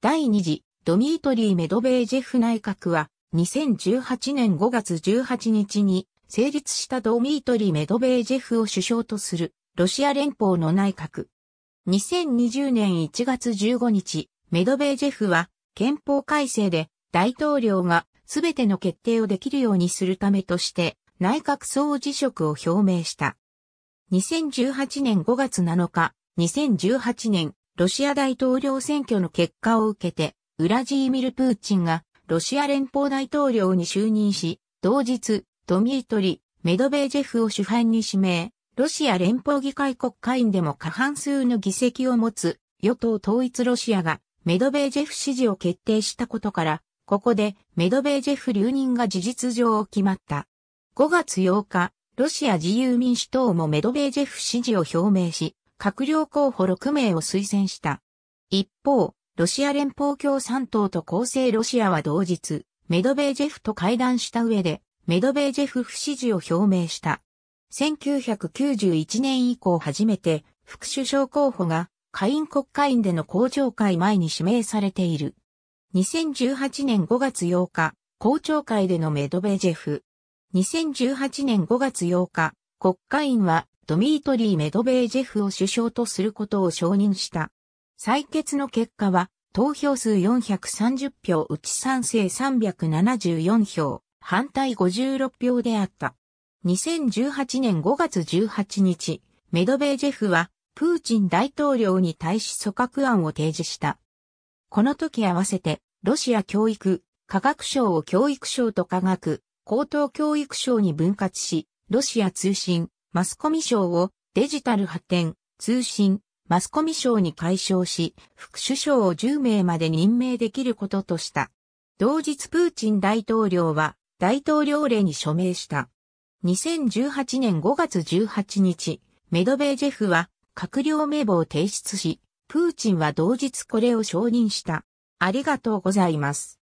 第2次ドミートリー・メドベージェフ内閣は2018年5月18日に成立したドミートリー・メドベージェフを首相とするロシア連邦の内閣。2020年1月15日、メドベージェフは憲法改正で大統領がすべての決定をできるようにするためとして内閣総辞職を表明した。2018年5月7日、2018年ロシア大統領選挙の結果を受けて、ウラジーミル・プーチンがロシア連邦大統領に就任し、同日、ドミートリ、メドベージェフを主犯に指名、ロシア連邦議会国会員でも過半数の議席を持つ与党統一ロシアがメドベージェフ支持を決定したことから、ここでメドベージェフ留任が事実上決まった。5月8日、ロシア自由民主党もメドベージェフ支持を表明し、閣僚候補6名を推薦した。一方、ロシア連邦共産党と厚生ロシアは同日、メドベージェフと会談した上で、メドベージェフ不支持を表明した。1991年以降初めて、副首相候補が、下院国会員での公聴会前に指名されている。2018年5月8日、公聴会でのメドベージェフ。2018年5月8日、国会員はドミートリー・メドベージェフを首相とすることを承認した。採決の結果は、投票数430票うち賛成374票、反対56票であった。2018年5月18日、メドベージェフは、プーチン大統領に対し組閣案を提示した。この時合わせて、ロシア教育、科学省を教育省と科学、高等教育省に分割し、ロシア通信、マスコミ賞をデジタル発展、通信、マスコミ賞に解消し、副首相を10名まで任命できることとした。同日プーチン大統領は大統領令に署名した。2018年5月18日、メドベージェフは閣僚名簿を提出し、プーチンは同日これを承認した。ありがとうございます。